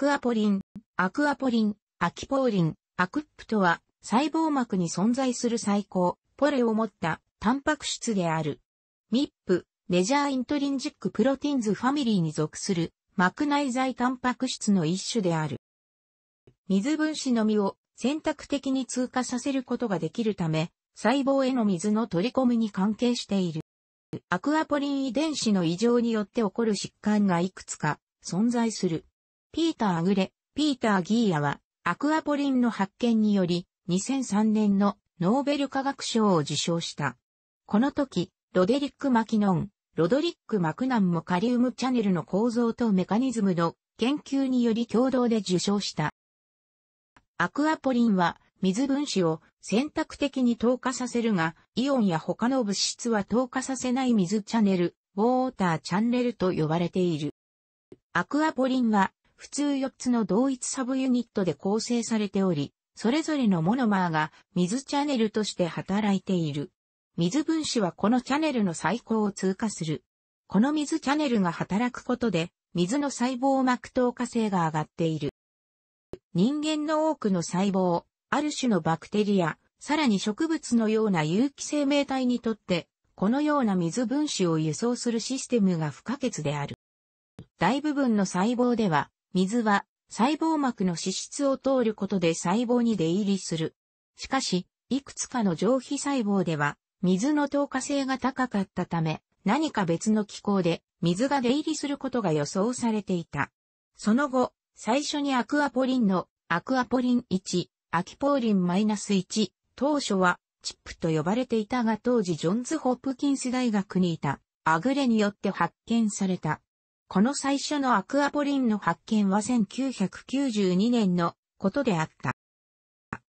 クアポリン、アクアポリン、アキポーリン、アクップとは、細胞膜に存在する細胞、ポレを持った、タンパク質である。MIP、メジャーイントリンジックプロティンズファミリーに属する、膜内剤タンパク質の一種である。水分子のみを選択的に通過させることができるため、細胞への水の取り込みに関係している。アクアポリン遺伝子の異常によって起こる疾患がいくつか存在する。ピーター・グレ、ピーター・ギーアは、アクアポリンの発見により、2003年のノーベル化学賞を受賞した。この時、ロデリック・マキノン、ロドリック・マクナンもカリウムチャネルの構造とメカニズムの研究により共同で受賞した。アクアポリンは水分子を選択的に透過させるが、イオンや他の物質は透過させない水チャネル、ウォーターチャンネルと呼ばれている。アクアポリンは普通4つの同一サブユニットで構成されており、それぞれのモノマーが水チャネルとして働いている。水分子はこのチャネルの最高を通過する。この水チャネルが働くことで、水の細胞膜透過性が上がっている。人間の多くの細胞、ある種のバクテリア、さらに植物のような有機生命体にとって、このような水分子を輸送するシステムが不可欠である。大部分の細胞では、水は細胞膜の脂質を通ることで細胞に出入りする。しかし、いくつかの上皮細胞では、水の透過性が高かったため、何か別の機構で水が出入りすることが予想されていた。その後、最初にアクアポリンのアクアポリン1、アキポーリン -1、当初はチップと呼ばれていたが当時ジョンズ・ホップキンス大学にいたアグレによって発見された。この最初のアクアポリンの発見は1992年のことであった。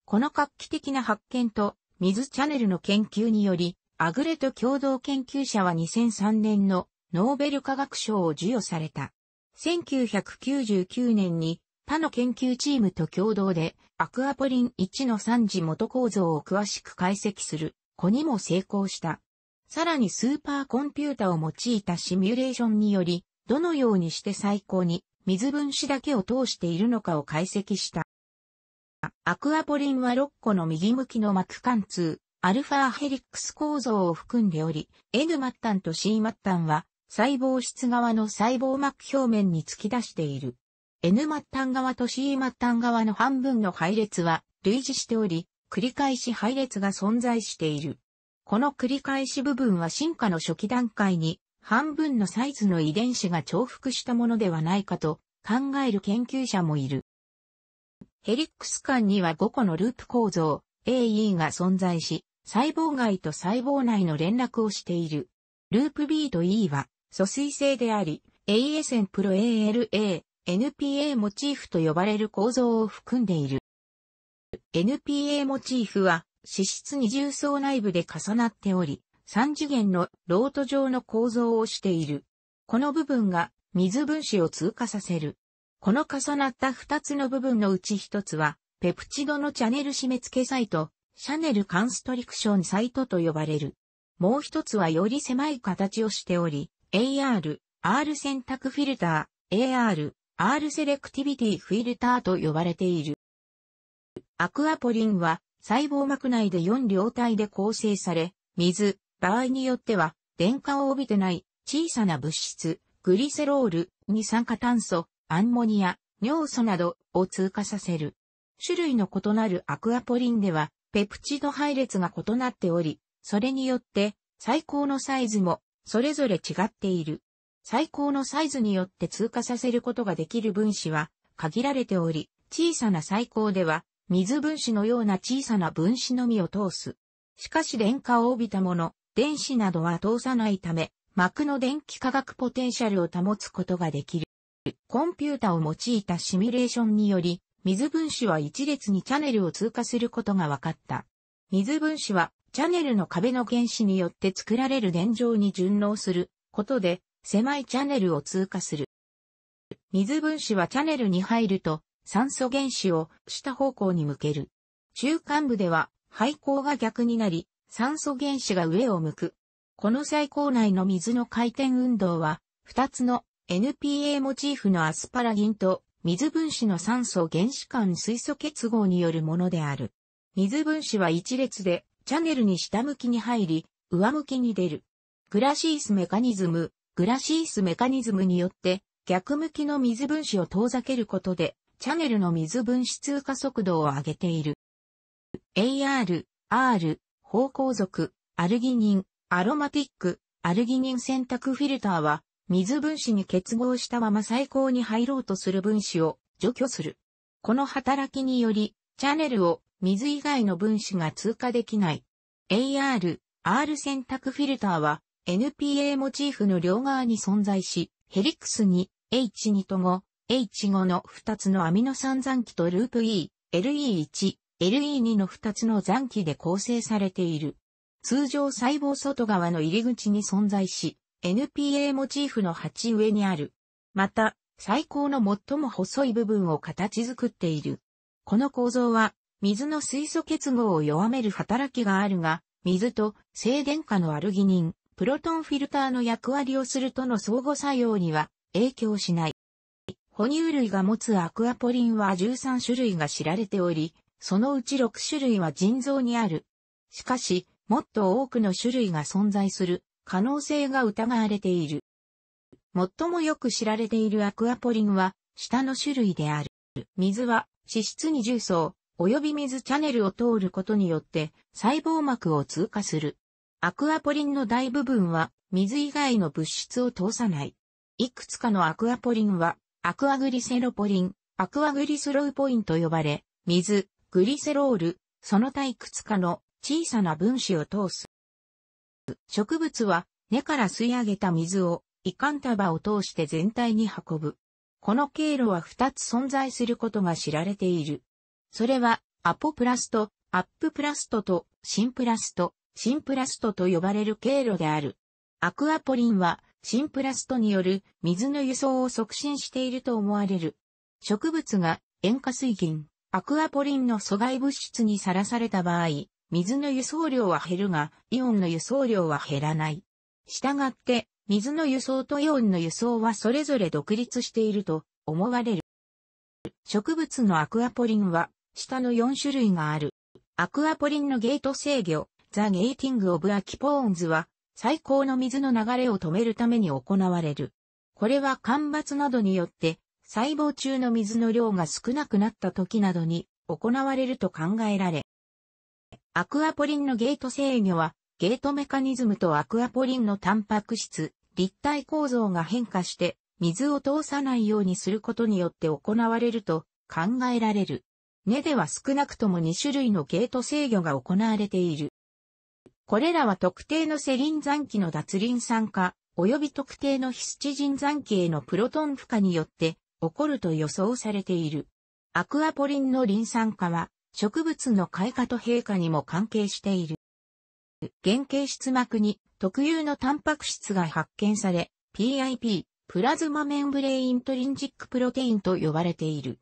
この画期的な発見と水チャネルの研究により、アグレと共同研究者は2003年のノーベル化学賞を授与された。1999年に他の研究チームと共同でアクアポリン1の3次元構造を詳しく解析する子にも成功した。さらにスーパーコンピュータを用いたシミュレーションによりどのようにして最高に水分子だけを通しているのかを解析した。アクアポリンは6個の右向きの膜貫通、アルファヘリックス構造を含んでおり、N 末端と C 末端は細胞質側の細胞膜表面に突き出している。N 末端側と C 末端側の半分の配列は類似しており、繰り返し配列が存在している。この繰り返し部分は進化の初期段階に半分のサイズの遺伝子が重複したものではないかと考える研究者もいる。ヘリックス間には5個のループ構造 AE が存在し、細胞外と細胞内の連絡をしている。ループ B と E は疎水性であり、ASN プロ ALA、NPA モチーフと呼ばれる構造を含んでいる。NPA モチーフは脂質二重層内部で重なっており、三次元のロート状の構造をしている。この部分が水分子を通過させる。この重なった二つの部分のうち一つは、ペプチドのチャネル締め付けサイト、シャネルカンストリクションサイトと呼ばれる。もう一つはより狭い形をしており、AR、R 選択フィルター、AR、R セレクティビティフィルターと呼ばれている。アクアポリンは細胞膜内で4両体で構成され、水、場合によっては、電荷を帯びてない小さな物質、グリセロール、二酸化炭素、アンモニア、尿素などを通過させる。種類の異なるアクアポリンでは、ペプチド配列が異なっており、それによって最高のサイズもそれぞれ違っている。最高のサイズによって通過させることができる分子は限られており、小さな最高では水分子のような小さな分子のみを通す。しかし電荷を帯びたもの、電子などは通さないため、膜の電気化学ポテンシャルを保つことができる。コンピュータを用いたシミュレーションにより、水分子は一列にチャネルを通過することが分かった。水分子はチャネルの壁の原子によって作られる電状に順応することで狭いチャネルを通過する。水分子はチャネルに入ると酸素原子を下方向に向ける。中間部では排光が逆になり酸素原子が上を向く。この細胞内の水の回転運動は、二つの NPA モチーフのアスパラギンと水分子の酸素原子間水素結合によるものである。水分子は一列でチャネルに下向きに入り、上向きに出る。グラシースメカニズム、グラシースメカニズムによって逆向きの水分子を遠ざけることで、チャネルの水分子通過速度を上げている。AR、R、芳香属、アルギニン、アロマティック、アルギニン選択フィルターは、水分子に結合したまま最高に入ろうとする分子を除去する。この働きにより、チャネルを水以外の分子が通過できない。AR、R 選択フィルターは、NPA モチーフの両側に存在し、ヘリックスに H2 と5、H5 の2つのアミノ酸残基とループ E、LE1、LE2 の2つの残機で構成されている。通常細胞外側の入り口に存在し、NPA モチーフの鉢上にある。また、最高の最も細い部分を形作っている。この構造は、水の水素結合を弱める働きがあるが、水と静電化のアルギニン、プロトンフィルターの役割をするとの相互作用には影響しない。哺乳類が持つアクアポリンは13種類が知られており、そのうち6種類は腎臓にある。しかし、もっと多くの種類が存在する可能性が疑われている。最もよく知られているアクアポリンは下の種類である。水は脂質に重層及び水チャネルを通ることによって細胞膜を通過する。アクアポリンの大部分は水以外の物質を通さない。いくつかのアクアポリンはアクアグリセロポリン、アクアグリスローポインと呼ばれ、水、グリセロール、その他いくつかの小さな分子を通す。植物は根から吸い上げた水を胃管束を通して全体に運ぶ。この経路は2つ存在することが知られている。それはアポプラスト、アッププラストとシンプラスト、シンプラストと呼ばれる経路である。アクアポリンはシンプラストによる水の輸送を促進していると思われる。植物が塩化水銀、アクアポリンの阻害物質にさらされた場合、水の輸送量は減るが、イオンの輸送量は減らない。したがって、水の輸送とイオンの輸送はそれぞれ独立していると思われる。植物のアクアポリンは、下の4種類がある。アクアポリンのゲート制御、ザ・ゲーティング・オブ・アキポーンズは、最高の水の流れを止めるために行われる。これは干ばつなどによって細胞中の水の量が少なくなった時などに行われると考えられ、アクアポリンのゲート制御は、ゲートメカニズムとアクアポリンのタンパク質、立体構造が変化して、水を通さないようにすることによって行われると考えられる。根では少なくとも2種類のゲート制御が行われている。これらは特定のセリン残機の脱輪酸化、及び特定のヒスチジン残機へのプロトン負荷によって起こると予想されている。アクアポリンのリン酸化は、植物の開花と閉花にも関係している。原型質膜に特有のタンパク質が発見され、PIP、プラズマメンブレイントリンジックプロテインと呼ばれている。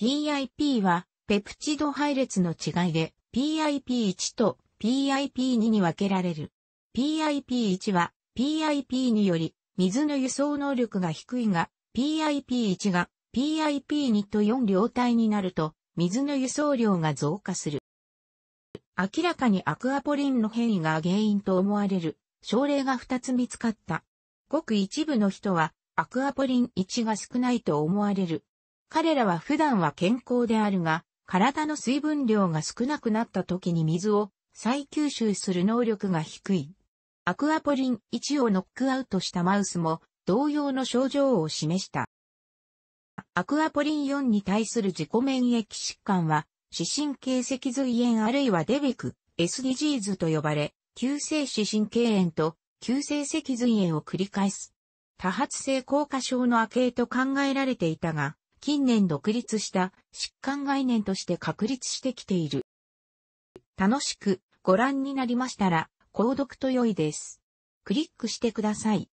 PIP は、ペプチド配列の違いで、PIP1 と PIP2 に分けられる。PIP1 は、PIP により、水の輸送能力が低いが、PIP1 が PIP2 と4両体になると、水の輸送量が増加する。明らかにアクアポリンの変異が原因と思われる症例が2つ見つかった。ごく一部の人はアクアポリン1が少ないと思われる。彼らは普段は健康であるが、体の水分量が少なくなった時に水を再吸収する能力が低い。アクアポリン1をノックアウトしたマウスも同様の症状を示した。アクアポリン4に対する自己免疫疾患は、視神経脊髄炎あるいはデビク、SDGs と呼ばれ、急性視神経炎と急性脊髄炎を繰り返す。多発性硬化症の悪影と考えられていたが、近年独立した疾患概念として確立してきている。楽しくご覧になりましたら、購読と良いです。クリックしてください。